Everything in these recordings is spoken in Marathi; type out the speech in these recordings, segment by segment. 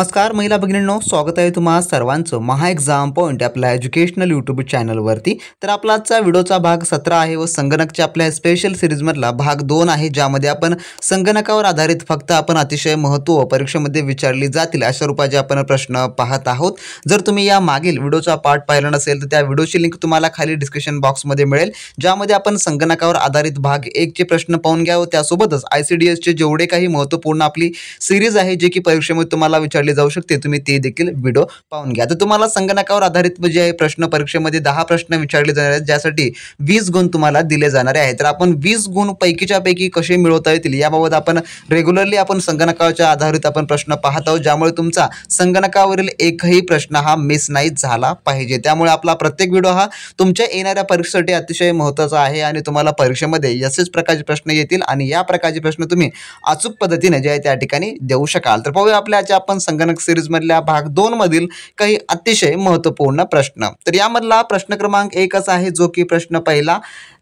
नमस्कार महिला भगिनींनो स्वागत आहे तुम्हाला सर्वांचं महा एक्झाम पॉईंट आपल्या एज्युकेशनल यूट्यूब चॅनलवरती तर आपला आजचा व्हिडिओचा भाग सतरा आहे व संगणकच्या आपल्या स्पेशल सिरीजमधला भाग दोन आहे ज्यामध्ये आपण संगणकावर आधारित फक्त आपण अतिशय महत्त्व परीक्षेमध्ये विचारली जातील अशा रूपाचे आपण प्रश्न पाहत आहोत जर तुम्ही या मागील व्हिडिओचा पार्ट पाहिला नसेल तर त्या व्हिडिओची लिंक तुम्हाला खाली डिस्क्रिप्शन बॉक्समध्ये मिळेल ज्यामध्ये आपण संगणकावर आधारित भाग एकचे प्रश्न पाहून घ्या त्यासोबतच आय सी डी एसचे जेवढे काही महत्त्वपूर्ण आपली सिरीज आहे जे की परीक्षेमध्ये तुम्हाला विचार विचारली जाऊ शकते तुम्ही ते देखील व्हिडिओ पाहून घ्या आता तुम्हाला संगणकावर आधारित जे आहे प्रश्न परीक्षेमध्ये दहा प्रश्न विचारले जाणार आहेत ज्यासाठी वीस गुण तुम्हाला दिले जाणारे आहेत तर आपण वीस गुण पैकीच्या पैकी कसे मिळवता येतील याबाबत आपण रेग्युलरली आपण संगणकाच्या आधारित आपण प्रश्न पाहत आहोत ज्यामुळे तुमचा संगणकावरील एकही प्रश्न हा मिस नाही झाला पाहिजे त्यामुळे आपला प्रत्येक व्हिडिओ हा तुमच्या येणाऱ्या परीक्षेसाठी अतिशय महत्त्वाचा आहे आणि तुम्हाला परीक्षेमध्ये यशस्वी प्रकारचे प्रश्न येतील आणि या प्रकारचे प्रश्न तुम्ही अचूक पद्धतीने जे आहे त्या ठिकाणी देऊ शकाल तर पाहूया आपल्या आपण संगणक सिरीजमधल्या भाग दोन मधील काही अतिशय महत्त्वपूर्ण प्रश्न तर यामधला प्रश्न क्रमांक असा आहे जो की प्रश्न पहिला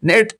नेट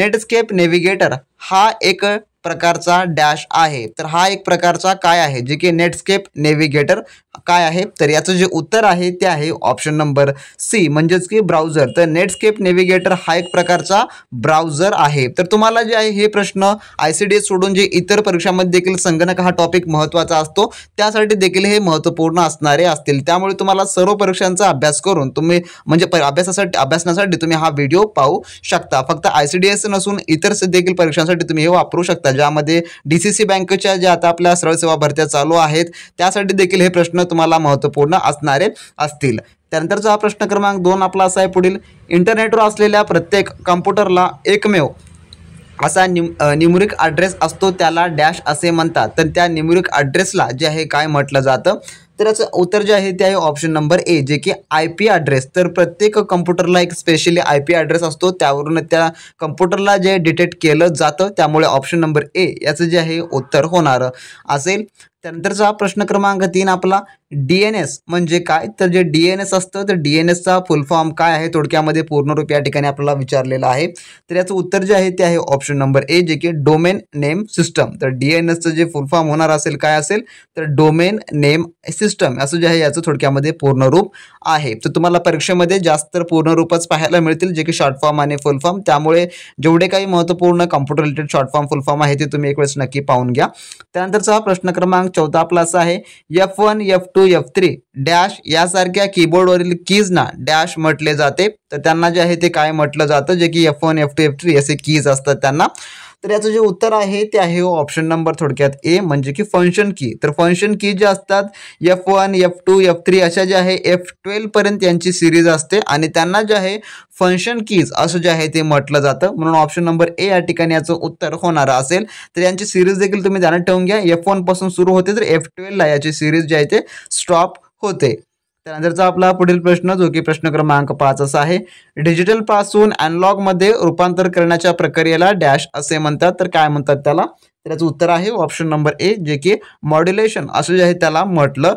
नेटस्केप नेव्हिगेटर हा एक प्रकारचा डॅश आहे तर हा एक प्रकारचा काय आहे जे की नेटस्केप नेव्हिगेटर काय आहे तर याचं जे उत्तर आहे ते आहे ऑप्शन नंबर सी म्हणजेच की ब्राउझर तर नेटस्केप नेव्हिगेटर हा एक प्रकारचा ब्राउझर आहे तर तुम्हाला जे आहे हे प्रश्न आय सी डी एस सोडून जे इतर परीक्षांमध्ये देखील संगणक हा टॉपिक महत्त्वाचा असतो त्यासाठी देखील हे महत्त्वपूर्ण असणारे असतील त्यामुळे तुम्हाला सर्व परीक्षांचा अभ्यास करून तुम्ही म्हणजे अभ्यासासाठी अभ्यासनासाठी तुम्ही हा व्हिडिओ पाहू शकता फक्त आय सी डी एस नसून इतर देखील परीक्षांसाठी तुम्ही हे वापरू शकता ज्यामध्ये डी सी सी बँकेच्या ज्या आता आपल्या सरळ सेवा भरत्या चालू आहेत त्यासाठी देखील हे प्रश्न तुम्हाला महत्त्वपूर्ण असणारे असतील त्यानंतरचा हा प्रश्न क्रमांक दोन आपला असा आहे पुढील इंटरनेटवर असलेल्या प्रत्येक कॉम्प्युटरला एकमेव असा निम न्यूमरिक ॲड्रेस असतो त्याला डॅश असे म्हणतात तर त्या न्यूमरिक ॲड्रेसला जे आहे काय म्हटलं जातं तर याचं उत्तर जे आहे ते आहे ऑप्शन नंबर ए जे की आय पी ॲड्रेस तर प्रत्येक कम्प्युटरला एक स्पेशली आय पी ॲड्रेस असतो त्यावरून त्या कम्प्युटरला जे डिटेक्ट केलं जातं त्यामुळे ऑप्शन नंबर ए याचं जे आहे उत्तर होणार असेल त्यानंतरचा प्रश्न क्रमांक तीन आपला डी एन एस म्हणजे काय तर जे डी एन एस असतं तर डी एन फुल फॉर्म काय आहे थोडक्यामध्ये रूप या ठिकाणी आपल्याला विचारलेला आहे तर याचं उत्तर जे आहे ते आहे ऑप्शन नंबर ए जे की डोमेन नेम सिस्टम तर डीएनएसचं जे फुल फॉर्म होणार असेल काय असेल तर डोमेन नेम सिस्टम असं जे आहे याचं थोडक्यामध्ये रूप आहे तर तुम्हाला परीक्षेमध्ये जास्त पूर्ण रूपच पाहायला मिळतील जे की शॉर्ट फॉर्म आणि फुल फॉर्म त्यामुळे जेवढे काही महत्त्वपूर्ण computer related short form full form आहे ते तुम्ही एक वेळेस नक्की पाहून घ्या त्यानंतरचा प्रश्न क्रमांक चौथा प्लस आहे F one F two F three dash यासारख्या कीबोर्डवरील ना डॅश म्हटले जाते तर त्यांना जे आहे ते काय म्हटलं जातं जे की F one F two F three असे कीज असतात त्यांना तर याचं जे उत्तर आहे ते आहे ऑप्शन हो नंबर थोडक्यात ए म्हणजे की फंक्शन की तर फंक्शन की जे असतात F one F two F three अशा ज्या आहे एफ पर्यंत यांची सिरीज असते आणि त्यांना जे आहे फंक्शन कीज असं जे आहे ते म्हटलं जातं म्हणून ऑप्शन नंबर ए या ठिकाणी याचं उत्तर होणार असेल तर यांची सिरीज देखील तुम्ही ध्यानात ठेवून घ्या एफ वनपासून सुरू होते तर एफ ट्वेल्वला याची सिरीज जे आहे ते स्टॉप होते त्यानंतरचा आपला पुढील प्रश्न जो की प्रश्न क्रमांक पाच असा आहे डिजिटल पासून मध्ये रूपांतर करण्याच्या प्रक्रियेला डॅश असे म्हणतात तर काय म्हणतात त्याला त्याचं उत्तर आहे ऑप्शन नंबर ए जे की मॉड्युलेशन असं जे आहे त्याला म्हटलं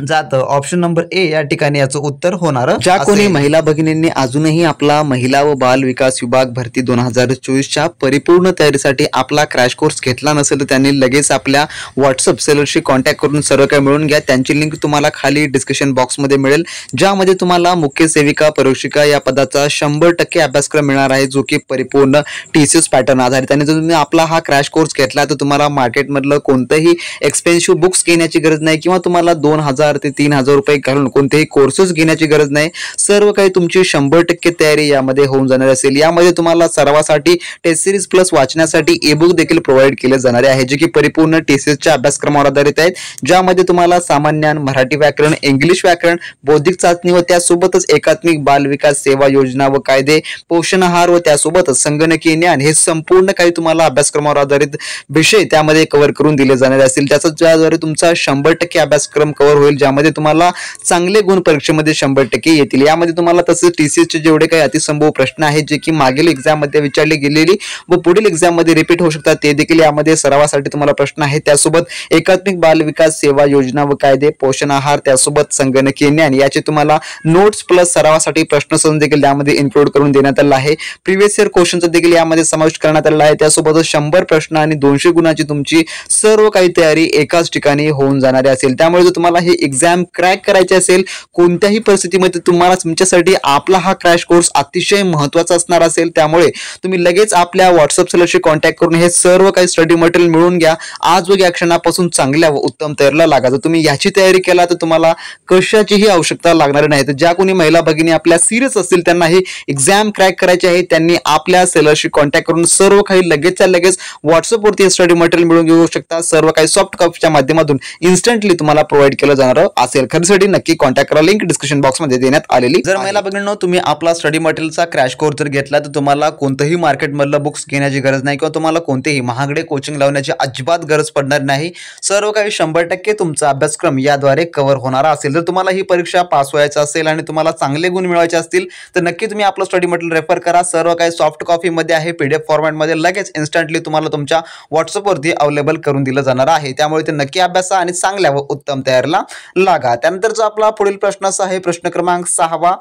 जातं ऑप्शन नंबर ए या ठिकाणी याचं उत्तर होणार ज्या कोणी महिला भगिनींनी अजूनही आपला महिला व बाल विकास विभाग भरती दोन हजार चोवीसच्या परिपूर्ण तयारीसाठी आपला क्रॅश कोर्स घेतला नसेल तर त्यांनी लगेच आपल्या व्हॉट्सअप सेलरशी कॉन्टॅक्ट करून सर्व काही मिळून घ्या त्यांची लिंक तुम्हाला खाली डिस्क्रिप्शन बॉक्समध्ये मिळेल ज्यामध्ये तुम्हाला मुख्य सेविका परोक्षिका या पदाचा शंभर टक्के अभ्यासक्रम मिळणार आहे जो की परिपूर्ण टी सी पॅटर्न आधारित आणि जर तुम्ही आपला हा क्रॅश कोर्स घेतला तर तुम्हाला मार्केटमधलं कोणतंही एक्सपेन्सिव्ह बुक्स घेण्याची गरज नाही किंवा तुम्हाला दोन हजार हजार ते तीन हजार रुपये घालून कोणतेही कोर्सेस घेण्याची गरज नाही सर्व काही तुमची शंभर टक्के तयारी यामध्ये होऊन जाणार असेल यामध्ये तुम्हाला सर्वासाठी टेस्ट सिरीज प्लस वाचण्यासाठी ई बुक देखील प्रोव्हाइड केले जाणारे आहे जे की परिपूर्ण टेसिसच्या अभ्यासक्रमावर आधारित आहेत ज्यामध्ये तुम्हाला सामान्य मराठी व्याकरण इंग्लिश व्याकरण बौद्धिक चाचणी व त्यासोबतच एकात्मिक बाल विकास सेवा योजना व कायदे पोषण आहार व त्यासोबतच संगणकीय ज्ञान हे संपूर्ण काही तुम्हाला अभ्यासक्रमावर आधारित विषय त्यामध्ये कव्हर करून दिले जाणारे असतील त्याचा ज्याद्वारे तुमचा शंभर टक्के अभ्यासक्रम कव्हर होईल होईल ज्यामध्ये तुम्हाला चांगले गुण परीक्षेमध्ये शंभर टक्के येतील यामध्ये तुम्हाला तसेच टी सी जेवढे काही अतिसंभव प्रश्न आहेत जे की मागील एक्झाममध्ये विचारले गेलेली व पुढील मध्ये रिपीट होऊ शकतात ते देखील यामध्ये सरावासाठी तुम्हाला प्रश्न आहेत त्यासोबत एकात्मिक बालविकास सेवा योजना व कायदे पोषण आहार त्यासोबत संगणकीय ज्ञान याचे तुम्हाला नोट्स प्लस सरावासाठी प्रश्न देखील यामध्ये इन्क्लूड करून देण्यात आला आहे प्रिव्हियस इयर क्वेश्चनचा देखील यामध्ये समाविष्ट करण्यात आला आहे त्यासोबतच शंभर प्रश्न आणि दोनशे गुणाची तुमची सर्व काही तयारी एकाच ठिकाणी होऊन जाणारी असेल त्यामुळे जर तुम्हाला हे एक्झाम क्रॅक करायची असेल कोणत्याही परिस्थितीमध्ये तुम्हाला तुमच्यासाठी आपला हा क्रॅश कोर्स अतिशय महत्त्वाचा असणार असेल त्यामुळे तुम्ही लगेच आपल्या व्हॉट्सअप सेलरशी कॉन्टॅक्ट करून हे सर्व काही स्टडी मटेरियल मिळून घ्या आज वगैरे क्षणापासून चांगल्या व उत्तम तयारीला लागा जर तुम्ही याची तयारी केला तर तुम्हाला कशाचीही आवश्यकता लागणार नाही तर ज्या कोणी महिला भगिनी आपल्या सिरियस असतील त्यांना ही एक्झाम क्रॅक करायची आहे त्यांनी आपल्या सेलरशी कॉन्टॅक्ट करून सर्व काही लगेचच्या लगेच व्हॉट्सअपवरती स्टडी मटेरियल मिळून घेऊ शकता सर्व काही सॉफ्ट कॉपीच्या माध्यमातून इन्स्टंटली तुम्हाला प्रोव्हाइड केलं जाणार असेल खरेदीसाठी नक्की कॉन्टॅक्ट करा लिंक डिस्क्रिप्शन बॉक्समध्ये देण्यात आलेली जर मला बघितलं तुम्ही आपला स्टडी मटेरियलचा क्रॅश कोर्स जर घेतला तर तुम्हाला कोणतंही मार्केटमधलं बुक्स घेण्याची गरज नाही किंवा तुम्हाला कोणतेही महागडे कोचिंग लावण्याची अजिबात गरज पडणार नाही सर्व काही शंभर टक्के तुमचा अभ्यासक्रम याद्वारे कव्हर होणारा असेल जर तुम्हाला ही परीक्षा पास व्हायचा असेल आणि तुम्हाला चांगले गुण मिळवायचे असतील तर नक्की तुम्ही आपलं स्टडी मटेरियल रेफर करा सर्व काही सॉफ्ट मध्ये आहे पीडीएफ मध्ये लगेच इन्स्टंटली तुम्हाला तुमच्या व्हॉट्सअपवरती अवेलेबल करून दिलं जाणार आहे त्यामुळे ते नक्की अभ्यासा आणि चांगल्या व उत्तम तयारीला लागा त्यानंतरचा आपला पुढील प्रश्न असा आहे प्रश्न क्रमांक सहावा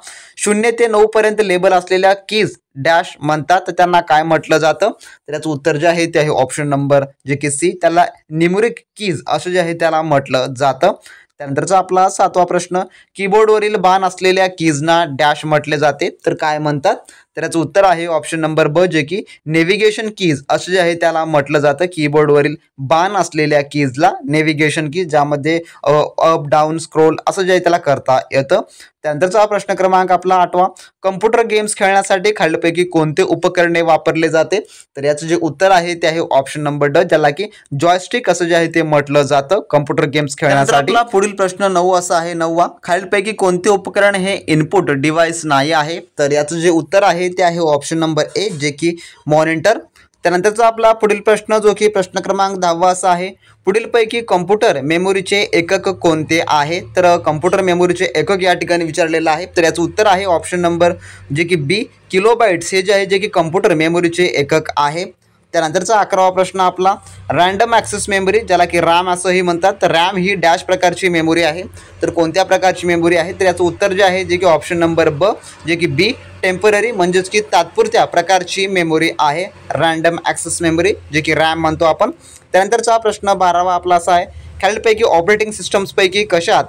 शून्य ते नऊ पर्यंत लेबल असलेल्या कीज डॅश म्हणतात तर त्यांना काय म्हटलं जातं तर याचं उत्तर जे आहे ते आहे ऑप्शन नंबर जे की सी त्याला निमुरिक कीज असं जे आहे त्याला म्हटलं जातं त्यानंतरचा आपला सातवा प्रश्न कीबोर्डवरील बाण असलेल्या कीजना डॅश म्हटले जाते तर काय म्हणतात तर याचं उत्तर आहे ऑप्शन नंबर ब जे की नेव्हिगेशन कीज असं जे आहे त्याला म्हटलं जातं कीबोर्डवरील बाण असलेल्या कीजला नेव्हिगेशन कीज ज्यामध्ये अप डाऊन स्क्रोल असं जे आहे त्याला करता येतं त्यानंतरचा प्रश्न क्रमांक आपला आठवा कम्प्युटर गेम्स खेळण्यासाठी खालीलपैकी कोणते उपकरणे वापरले जाते तर याचं जे उत्तर आहे ते आहे ऑप्शन नंबर ड ज्याला की जॉयस्टिक असं जे आहे ते म्हटलं जातं कम्प्युटर गेम्स खेळण्यासाठी पुढील प्रश्न नऊ असा आहे नववा खालीलपैकी कोणते उपकरण हे इनपुट डिव्हाइस नाही आहे तर याचं जे उत्तर आहे आहे ते आहे ऑप्शन नंबर ए जे की मॉनिटर त्यानंतरचा आपला पुढील प्रश्न जो की प्रश्न क्रमांक दहावा असा आहे पुढीलपैकी कम्प्युटर मेमोरीचे एकक कोणते आहे तर कम्प्युटर मेमोरीचे एकक या ठिकाणी विचारलेलं आहे तर याचं उत्तर आहे ऑप्शन नंबर जे की बी किलोबाईट्स हे जे आहे जे की कम्प्युटर मेमोरीचे एकक आहे त्यानंतरचा अकरावा प्रश्न आपला रँडम ॲक्सेस मेमरी ज्याला की रॅम असंही म्हणतात तर रॅम ही डॅश प्रकारची मेमोरी आहे तर कोणत्या प्रकारची मेमोरी आहे तर याचं उत्तर जे आहे जे की ऑप्शन नंबर ब जे की बी टेम्पररी म्हणजेच की तात्पुरत्या प्रकारची मेमोरी आहे रँडम ॲक्सेस मेमरी जे की रॅम म्हणतो आपण त्यानंतरचा प्रश्न बारावा आपला असा आहे खालीलपैकी ऑपरेटिंग सिस्टम्सपैकी कशात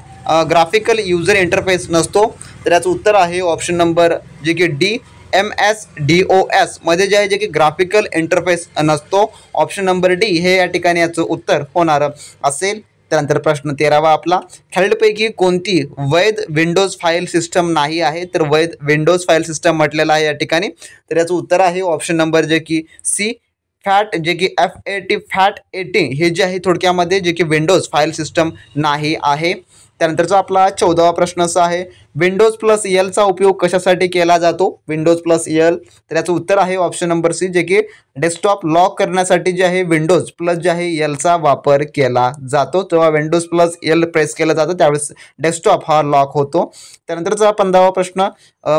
ग्राफिकल युजर इंटरफेस नसतो तर याचं उत्तर आहे ऑप्शन नंबर जे की D M S D O एसमध्ये जे आहे जे की ग्राफिकल इंटरफेस नसतो ऑप्शन नंबर डी हे या ठिकाणी याचं उत्तर होणार असेल त्यानंतर प्रश्न तेरावा आपला खालीलपैकी कोणती वैध विंडोज फाईल सिस्टम नाही आहे तर वैध विंडोज फाईल सिस्टम म्हटलेला आहे या ठिकाणी तर याचं उत्तर आहे ऑप्शन नंबर जे की सी फॅट जे की F A T FAT AT हे जे आहे थोडक्यामध्ये जे की विंडोज फाईल सिस्टम नाही आहे त्यानंतरचा आपला चौदावा प्रश्न असा आहे विंडोज प्लस एलचा उपयोग कशासाठी केला जातो विंडोज प्लस एल तर याचं उत्तर आहे ऑप्शन नंबर सी जे की डेस्कटॉप लॉक करण्यासाठी जे आहे विंडोज प्लस जे आहे एलचा वापर केला जातो तेव्हा विंडोज प्लस एल प्रेस केला जातो त्यावेळेस डेस्कटॉप हा लॉक होतो त्यानंतरचा पंधरावा प्रश्न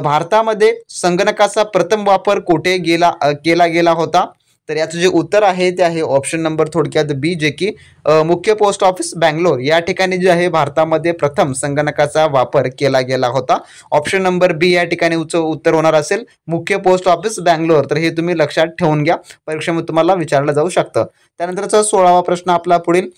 भारतामध्ये संगणकाचा प्रथम वापर कुठे गेला केला गेला होता तर याचं जे उत्तर आहे ते आहे ऑप्शन नंबर थोडक्यात बी जे की मुख्य पोस्ट ऑफिस बँगलोर या ठिकाणी जे आहे भारतामध्ये प्रथम संगणकाचा वापर केला गेला होता ऑप्शन नंबर बी या ठिकाणी उच उत्तर होणार असेल मुख्य पोस्ट ऑफिस बँगलोर तर हे तुम्ही लक्षात ठेवून घ्या परीक्षेमध्ये तुम्हाला विचारलं जाऊ शकतं त्यानंतरचा सोळावा प्रश्न आपला पुढील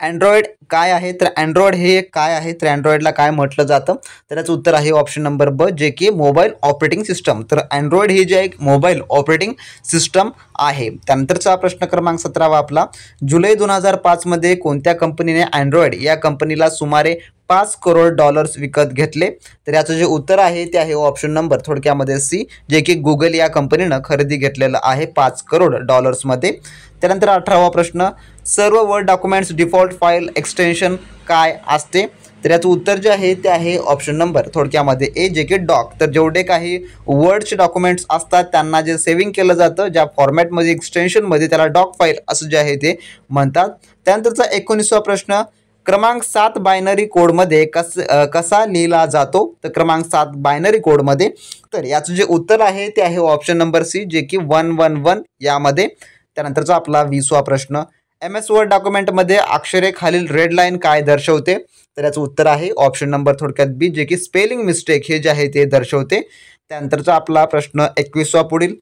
अँड्रॉइड काय आहे तर अँड्रॉइड हे काय आहे तर अँड्रॉइडला काय म्हटलं जातं तर याचं उत्तर आहे ऑप्शन नंबर ब जे की मोबाईल ऑपरेटिंग सिस्टम तर अँड्रॉइड हे जे एक मोबाईल ऑपरेटिंग सिस्टम आहे त्यानंतरचा प्रश्न क्रमांक सतरावा आपला जुलै दोन हजार पाचमध्ये कोणत्या कंपनीने अँड्रॉइड या कंपनीला सुमारे पाच करोड डॉलर्स विकत घेतले तर याचं जे उत्तर आहे ते आहे ऑप्शन नंबर थोडक्यामध्ये सी जे की गुगल या कंपनीनं खरेदी घेतलेलं आहे पाच करोड डॉलर्समध्ये त्यानंतर अठरावा प्रश्न सर्व Word documents default file extension काय असते तर याचं उत्तर जे आहे ते आहे ऑप्शन नंबर थोडक्यामध्ये ए जे की डॉक तर जेवढे काही वर्डचे डॉक्युमेंट्स असतात त्यांना जे सेव्हिंग केलं जातं ज्या फॉर्मॅटमध्ये एक्सटेन्शनमध्ये त्याला डॉक फाईल असं जे आहे ते म्हणतात त्यानंतरचा एकोणीसवा प्रश्न क्रमांक सात बायनरी कोडमध्ये कस कसा लिहिला जातो तर क्रमांक सात बायनरी कोडमध्ये तर याचं जे उत्तर आहे ते आहे ऑप्शन नंबर सी जे की वन वन वन यामध्ये त्यानंतरचा आपला वीसवा प्रश्न एम एस वर्ड डॉक्युमेंटमध्ये अक्षरे खालील रेड लाईन काय दर्शवते तर याचं उत्तर आहे ऑप्शन नंबर थोडक्यात बी जे की स्पेलिंग मिस्टेक हे जे आहे ते दर्शवते त्यानंतरचा आपला प्रश्न एकवीसवा पुढील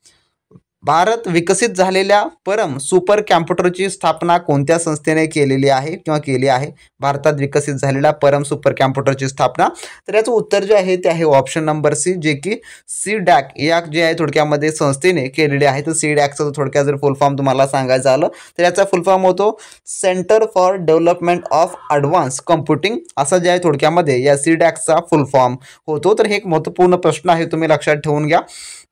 भारत विकसित झालेल्या परम सुपर कॅम्प्युटरची स्थापना कोणत्या संस्थेने केलेली आहे किंवा केली आहे भारतात विकसित झालेल्या परम सुपर कॅम्प्युटरची स्थापना तर याचं उत्तर जे आहे ते आहे ऑप्शन नंबर सी जे की सी डॅक या जे आहे थोडक्यामध्ये संस्थेने केलेली आहे तर सी डॅकचं थोडक्यात जर फुल फॉर्म तुम्हाला सांगायचं आलं तर याचा फुल फॉर्म होतो centre for development of advance computing असा जे आहे थोडक्यामध्ये या सी डॅकचा फुल फॉर्म होतो तर हे एक महत्त्वपूर्ण प्रश्न आहे तुम्ही लक्षात ठेवून घ्या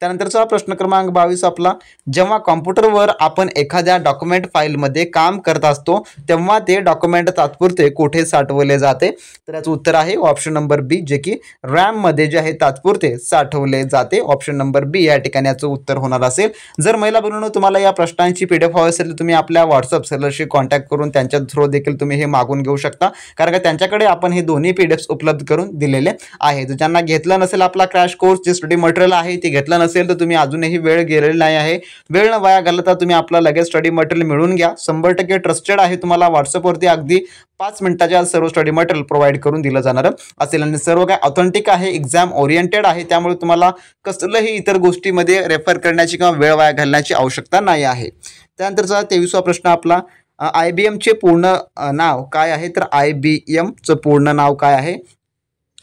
त्यानंतरचा प्रश्न क्रमांक बावीस आपला जेव्हा कॉम्प्युटरवर आपण एखाद्या डॉक्युमेंट फाईलमध्ये काम करत असतो तेव्हा ते डॉक्युमेंट तात्पुरते कुठे साठवले जाते तर याचं उत्तर आहे ऑप्शन नंबर बी जे की रॅममध्ये जे आहे तात्पुरते साठवले जाते ऑप्शन नंबर बी या ठिकाणी याचं उत्तर होणार असेल जर महिला बनवून तुम्हाला या प्रश्नांची पी डी हवी असेल तर तुम्ही आपल्या व्हॉट्सअप सेलरशी कॉन्टॅक्ट करून त्यांच्या थ्रू देखील तुम्ही हे मागून घेऊ शकता कारण का त्यांच्याकडे आपण हे दोन्ही पी उपलब्ध करून दिलेले आहेत ज्यांना घेतलं नसेल आपला क्रॅश कोर्स जे स्टडी मटेरियल आहे ते घेतलं नसेल नसेल तर तुम्ही अजूनही वेळ गेलेला नाही आहे वेळ न वाया घालता तुम्ही आपला लगेच स्टडी मटेरियल मिळून घ्या शंभर टक्के ट्रस्टेड आहे तुम्हाला व्हॉट्सअपवरती अगदी पाच मिनिटाच्या सर्व स्टडी मटेरियल प्रोव्हाइड करून दिलं जाणार असेल आणि सर्व काय ऑथेंटिक आहे एक्झाम ओरिएंटेड आहे त्यामुळे तुम्हाला कसलंही इतर गोष्टीमध्ये रेफर करण्याची किंवा वेळ वाया घालण्याची आवश्यकता नाही आहे त्यानंतरचा तेवीसवा प्रश्न आपला आय बी एमचे पूर्ण नाव काय आहे तर आय बी एमचं पूर्ण नाव काय आहे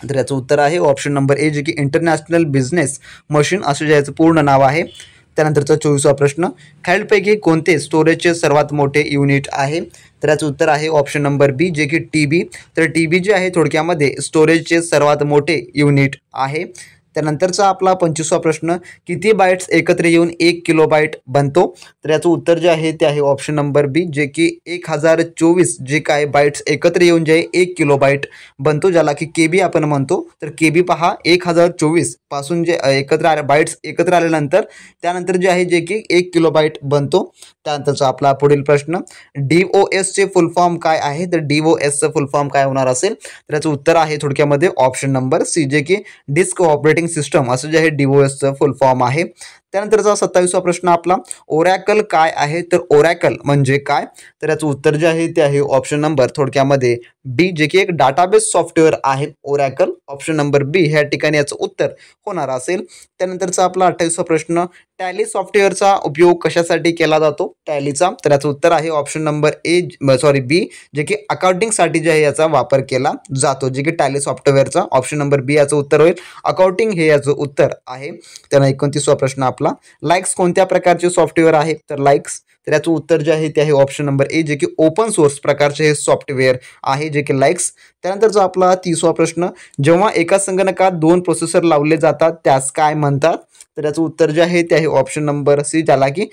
तर याचं उत्तर आहे ऑप्शन नंबर ए जे की इंटरनॅशनल बिझनेस मशीन असं ज्याचं पूर्ण नाव आहे त्यानंतरचा चोवीसवा प्रश्न खालीलपैकी कोणते स्टोरेजचे सर्वात मोठे युनिट आहे तर याचं उत्तर आहे ऑप्शन नंबर बी जे की टी बी तर टी बी जे आहे थोडक्यामध्ये स्टोरेजचे सर्वात मोठे युनिट आहे त्यानंतरचा आपला पंचवीसवा प्रश्न किती बाईट्स एकत्र येऊन एक किलो बाईट बनतो तर याचं उत्तर जे आहे ते आहे ऑप्शन नंबर बी जे की एक हजार चोवीस जे काय बाईट्स एकत्र येऊन जे एक किलो बाईट बनतो ज्याला की के बी आपण म्हणतो तर के बी पहा एक हजार चोवीस पासून जे एकत्र आले बाईट्स एकत्र आल्यानंतर त्यानंतर जे आहे जे की एक किलो बाईट बनतो त्यानंतरचा आपला पुढील प्रश्न डी ओ एसचे फुल फॉर्म काय आहे तर डी ओ एसचं फुल फॉर्म काय होणार असेल तर याचं उत्तर आहे थोडक्यामध्ये ऑप्शन नंबर सी जे की डिस्क ऑपरेटिंग सिस्टम असं जे आहे डीओएसचं फुल फॉर्म आहे त्यानंतरचा सत्तावीसवा प्रश्न आपला ओरॅकल काय आहे तर ओरॅकल म्हणजे काय तर याचं उत्तर जे आहे ते आहे ऑप्शन नंबर थोडक्यामध्ये बी जे की एक डाटाबेस सॉफ्टवेअर आहे ओरॅकल ऑप्शन नंबर बी ह्या ठिकाणी याचं उत्तर होणार असेल त्यानंतरचा आपला अठ्ठावीसवा प्रश्न टॅली सॉफ्टवेअरचा उपयोग कशासाठी केला जातो टॅलीचा तर याचं उत्तर आहे option number A sorry B जे की अकाउंटिंगसाठी जे आहे याचा वापर केला जातो जे की टॅली सॉफ्टवेअरचा ऑप्शन नंबर बी याचं उत्तर होईल अकाउंटिंग हे याचं उत्तर आहे त्यांना एकोणतीसवा प्रश्न आपला लाईक्स कोणत्या प्रकारचे सॉफ्टवेअर आहे तर लाईक्स तर याचं उत्तर जे आहे ते आहे ऑप्शन नंबर ए जे की ओपन सोर्स प्रकारचे हे सॉफ्टवेअर आहे जे की लाईक्स त्यानंतर जो आपला तिसवा प्रश्न जेव्हा एका संगणकात दोन प्रोसेसर लावले जातात त्यास काय म्हणतात तर त्याचं उत्तर जे आहे ते आहे ऑप्शन नंबर सी ज्याला की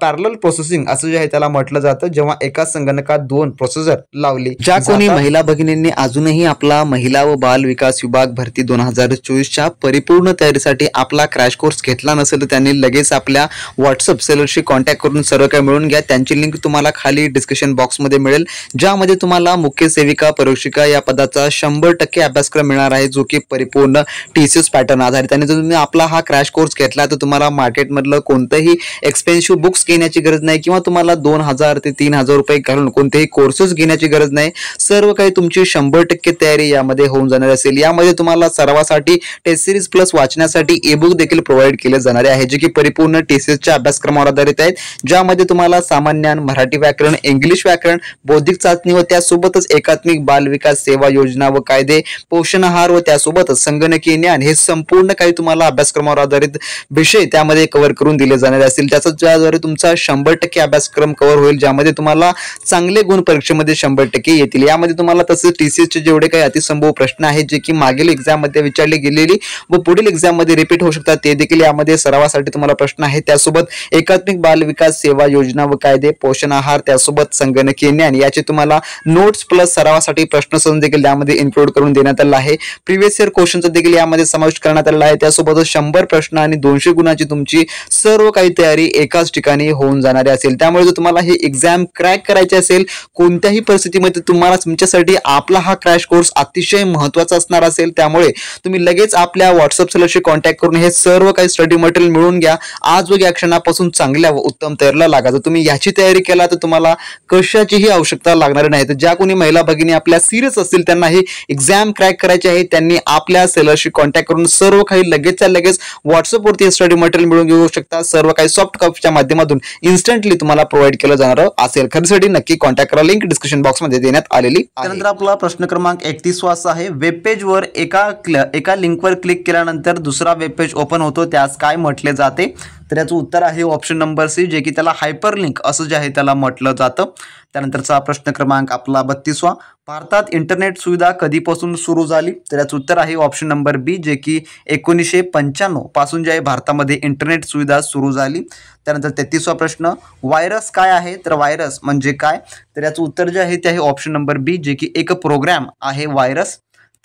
पॅरल प्रोसेसिंग असं जे आहे त्याला म्हटलं जातं जेव्हा एकाच संगणकात दोन प्रोसेसर लावले ज्या कोणी महिला भगिनींनी अजूनही आपला महिला व बाल विकास विभाग भरती दोन हजार चोवीसच्या परिपूर्ण तयारीसाठी आपला क्रॅश कोर्स घेतला नसेल तर त्यांनी लगेच आपल्या व्हॉट्सअप सेलरशी कॉन्टॅक्ट करून सर्व काही मिळून घ्या त्यांची लिंक तुम्हाला खाली डिस्क्रिप्शन बॉक्समध्ये मिळेल ज्यामध्ये तुम्हाला मुख्य सेविका परोक्षिका या पदाचा शंभर टक्के अभ्यासक्रम मिळणार आहे जो की परिपूर्ण टी सी एस पॅटर्न आधारित आणि जर तुम्ही आपला हा क्रॅश कोर्स घेतला तर तुम्हाला मार्केटमधलं कोणतंही एक्सपेन्सिव्ह बुक्स घेण्याची गरज नाही किंवा तुम्हाला दोन हजार ते तीन हजार रुपये घालून कोणतेही कोर्सेस घेण्याची गरज नाही सर्व काही तुमची शंभर टक्के तयारी यामध्ये होऊन जाणार असेल यामध्ये तुम्हाला सर्वासाठी टेस्ट सिरीज प्लस वाचण्यासाठी ई बुक देखील प्रोव्हाइड केले जाणारे आहे जे की परिपूर्ण टी अभ्यासक्रमावर आधारित आहेत ज्यामध्ये तुम्हाला सामान्य मराठी व्याकरण इंग्लिश व्याकरण बौद्धिक चाचणी व त्यासोबतच एकात्मिक बाल विकास सेवा योजना व कायदे पोषण आहार व त्यासोबतच संगणकीय ज्ञान हे संपूर्ण काही तुम्हाला अभ्यासक्रमावर आधारित विषय त्यामध्ये कव्हर करून दिले जाणार असतील त्याचा ज्याद्वारे तुमचा शंभर टक्के अभ्यासक्रम कव्हर होईल ज्यामध्ये तुम्हाला चांगले गुण परीक्षेमध्ये शंभर टक्के येतील यामध्ये तुम्हाला तसेच टी सी एसचे जेवढे काही अतिसंभव प्रश्न आहेत जे की मागील एक्झाममध्ये विचारले गेलेली व पुढील एक्झाममध्ये रिपीट होऊ शकतात ते देखील यामध्ये सरावासाठी तुम्हाला प्रश्न आहे त्यासोबत एकात्मिक बाल विकास सेवा योजना व कायदे पोषण आहार त्यासोबत संगणकीय ज्ञान याचे तुम्हाला नोट्स प्लस सरावासाठी सोडून देखील यामध्ये इन्क्लूड करून देण्यात आला आहे प्रिव्हियस इयर क्वेश्चनचा देखील यामध्ये समावेश करण्यात आला आहे त्यासोबतच शंभर प्रश्न आणि दोनशे गुणाची तुमची सर्व काही तयारी एकाच ठिकाणी होऊन जाणारी असेल त्यामुळे जर तुम्हाला हे एक्झाम क्रॅक करायचे असेल कोणत्याही परिस्थितीमध्ये तुम्हाला तुमच्यासाठी आपला हा क्रॅश कोर्स अतिशय महत्त्वाचा असणार असेल त्यामुळे तुम्ही लगेच आपल्या व्हॉट्सअप सेलरशी कॉन्टॅक्ट करून हे सर्व काही स्टडी मटेरियल मिळून घ्या आज वगैरे क्षणापासून चांगल्या व उत्तम तयारीला लागा जर तुम्ही याची तयारी केला तर तुम्हाला कशाचीही आवश्यकता लागणार नाही तर ज्या कोणी महिला भगिनी आपल्या सिरियस असतील त्यांना हे एक्झाम क्रॅक करायची आहे त्यांनी आपल्या सेलरशी कॉन्टॅक्ट करून सर्व काही लगेचच्या लगेच व्हॉट्सअपवर वरती स्टडी मटेरियल मिळून घेऊ शकता सर्व काही सॉफ्ट कॉपीच्या माध्यमातून इन्स्टंटली तुम्हाला प्रोव्हाइड केलं जाणार असेल खरेदीसाठी नक्की कॉन्टॅक्ट करा लिंक डिस्क्रिप्शन मध्ये देण्यात आलेली त्यानंतर आपला प्रश्न क्रमांक एकतीसवा असा आहे वेब पेज वर एका एका लिंकवर क्लिक केल्यानंतर दुसरा वेब पेज ओपन होतो त्यास काय म्हटले जाते तर याचं उत्तर आहे ऑप्शन नंबर सी जे की त्याला हायपरलिंक असं जे आहे त्याला म्हटलं जातं त्यानंतरचा प्रश्न क्रमांक आपला बत्तीसवा भारतात इंटरनेट सुविधा कधीपासून सुरू झाली तर याचं उत्तर आहे ऑप्शन नंबर बी जे की एकोणीसशे पंच्याण्णव पासून जे आहे भारतामध्ये इंटरनेट सुविधा सुरू झाली त्यानंतर तेहतीसवा प्रश्न व्हायरस काय आहे तर व्हायरस म्हणजे काय तर याचं उत्तर जे आहे ते आहे ऑप्शन नंबर बी जे की एक प्रोग्रॅम आहे व्हायरस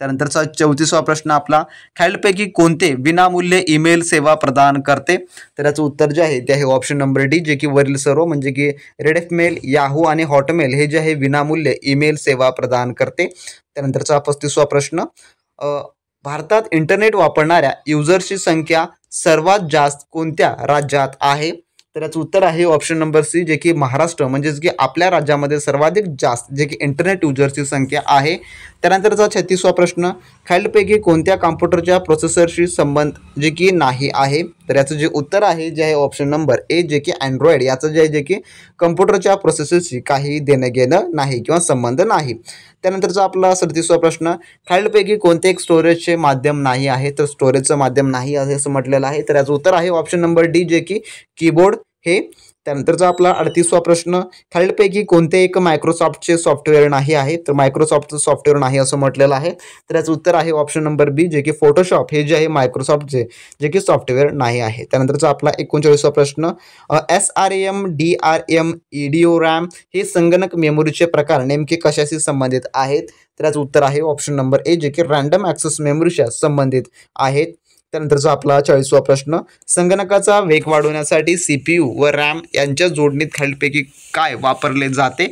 त्यानंतरचा चौतीसवा प्रश्न आपला खालीलपैकी कोणते विनामूल्य ईमेल सेवा प्रदान करते तर याचं उत्तर जे आहे ते आहे ऑप्शन नंबर डी जे की वरील सर्व म्हणजे की रेड एफ मेल याहू आणि हॉटमेल हे जे आहे विनामूल्य ईमेल सेवा प्रदान करते त्यानंतरचा पस्तीसवा प्रश्न भारतात इंटरनेट वापरणाऱ्या युजर्सची संख्या सर्वात जास्त कोणत्या राज्यात आहे तर याचं उत्तर आहे ऑप्शन नंबर सी जे की महाराष्ट्र म्हणजेच की आपल्या राज्यामध्ये सर्वाधिक जास्त जे की इंटरनेट युजर्सची संख्या आहे त्यानंतरचा छत्तीसवा प्रश्न खालपैकी कोणत्या कॉम्प्युटरच्या प्रोसेसरशी संबंध जे की नाही आहे तर याचं जे उत्तर आहे जे आहे ऑप्शन नंबर ए जे की अँड्रॉइड याचं जे आहे जे की कम्प्युटरच्या प्रोसेसेसशी काही देणं घेणं नाही किंवा संबंध नाही त्यानंतरचा आपला सदतीसवा प्रश्न खालीलपैकी कोणते एक स्टोरेजचे माध्यम नाही आहे तर स्टोरेजचं माध्यम नाही असे असं म्हटलेलं आहे तर याचं उत्तर आहे ऑप्शन नंबर डी जे की कीबोर्ड हे त्यानंतरचा आपला अडतीसवा प्रश्न खालीलपैकी कोणते एक मायक्रोसॉफ्टचे सॉफ्टवेअर नाही आहे तर मायक्रोसॉफ्टचं सॉफ्टवेअर नाही असं म्हटलेलं आहे तर याचं उत्तर आहे ऑप्शन नंबर बी जे की फोटोशॉप हे जे आहे मायक्रोसॉफ्टचे जे की सॉफ्टवेअर नाही आहे त्यानंतरचा आपला एकोणचाळीसवा प्रश्न S R M D R M EDO RAM हे संगणक मेमोरीचे प्रकार नेमके कशाशी संबंधित आहेत तर याचं उत्तर आहे ऑप्शन नंबर ए जे की रँडम ॲक्सेस मेमोरीशा संबंधित आहेत त्यानंतरचा आपला चाळीसवा प्रश्न संगणकाचा वेग वाढवण्यासाठी सी पी यू व रॅम यांच्या जोडणीत खालीलपैकी काय वापरले जाते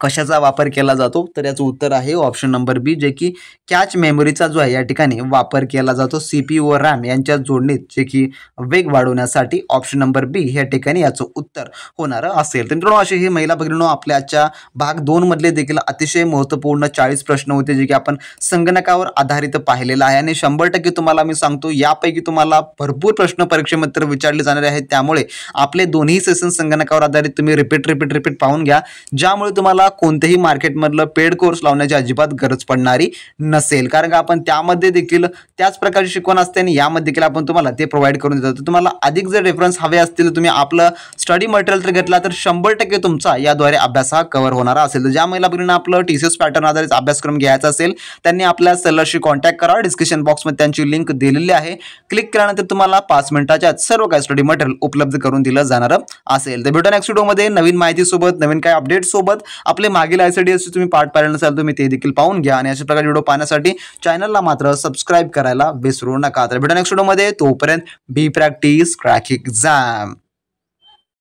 कशाचा वापर केला जातो तर याचं उत्तर आहे ऑप्शन नंबर बी जे की कॅच मेमरीचा जो आहे या ठिकाणी वापर केला जातो सी पी ओ रॅम यांच्या जोडणीत जे की वेग वाढवण्यासाठी ऑप्शन नंबर बी या ठिकाणी याचं उत्तर होणार असेल तर मित्रांनो असे हे महिला भगिनी आपल्याच्या आजच्या भाग दोनमधले देखील अतिशय महत्त्वपूर्ण चाळीस प्रश्न होते जे की आपण संगणकावर आधारित पाहिलेला आहे आणि शंभर टक्के तुम्हाला मी सांगतो यापैकी तुम्हाला भरपूर प्रश्न परीक्षेमध्ये तर विचारले जाणारे आहेत त्यामुळे आपले दोन्ही सेशन संगणकावर आधारित तुम्ही रिपीट रिपीट रिपीट पाहून घ्या ज्यामुळे तुम्हाला कोणतेही मार्केटमधलं पेड कोर्स लावण्याची अजिबात गरज पडणारी नसेल कारण का आपण त्यामध्ये देखील त्याच प्रकारची शिकवण असते आणि यामध्ये देखील आपण तुम्हाला ते प्रोव्हाइड करून देतो तर तुम्हाला अधिक जर रेफरन्स हवे असतील तुम्ही आपलं स्टडी मटेरियल जर घेतला तर शंभर टक्के तुमचा याद्वारे अभ्यास हा कव्हर होणारा असेल तर ज्या महिलाभगिनींना आपलं टी सी एस पॅटर्न आधारित अभ्यासक्रम घ्यायचा असेल त्यांनी आपल्या सेलरशी कॉन्टॅक्ट करा डिस्क्रिप्शन बॉक्समध्ये त्यांची लिंक दिलेली आहे क्लिक केल्यानंतर तुम्हाला पाच मिनिटाच्या सर्व काही स्टडी मटेरियल उपलब्ध करून दिलं जाणार असेल तर भेटा नेक्स्ट व्हिडिओमध्ये नवीन माहितीसोबत नवीन काय सोबत आपले मागील आय सी डी एस तुम्ही पार्ट पाहिलं नसाल तुम्ही ते देखील पाहून घ्या आणि अशा प्रकारे व्हिडिओ पाहण्यासाठी चॅनलला मात्र सबस्क्राईब करायला विसरू नका तर भेटा नेक्स्ट व्हिडिओमध्ये तोपर्यंत बी प्रॅक्टिस क्रॅक एक्झाम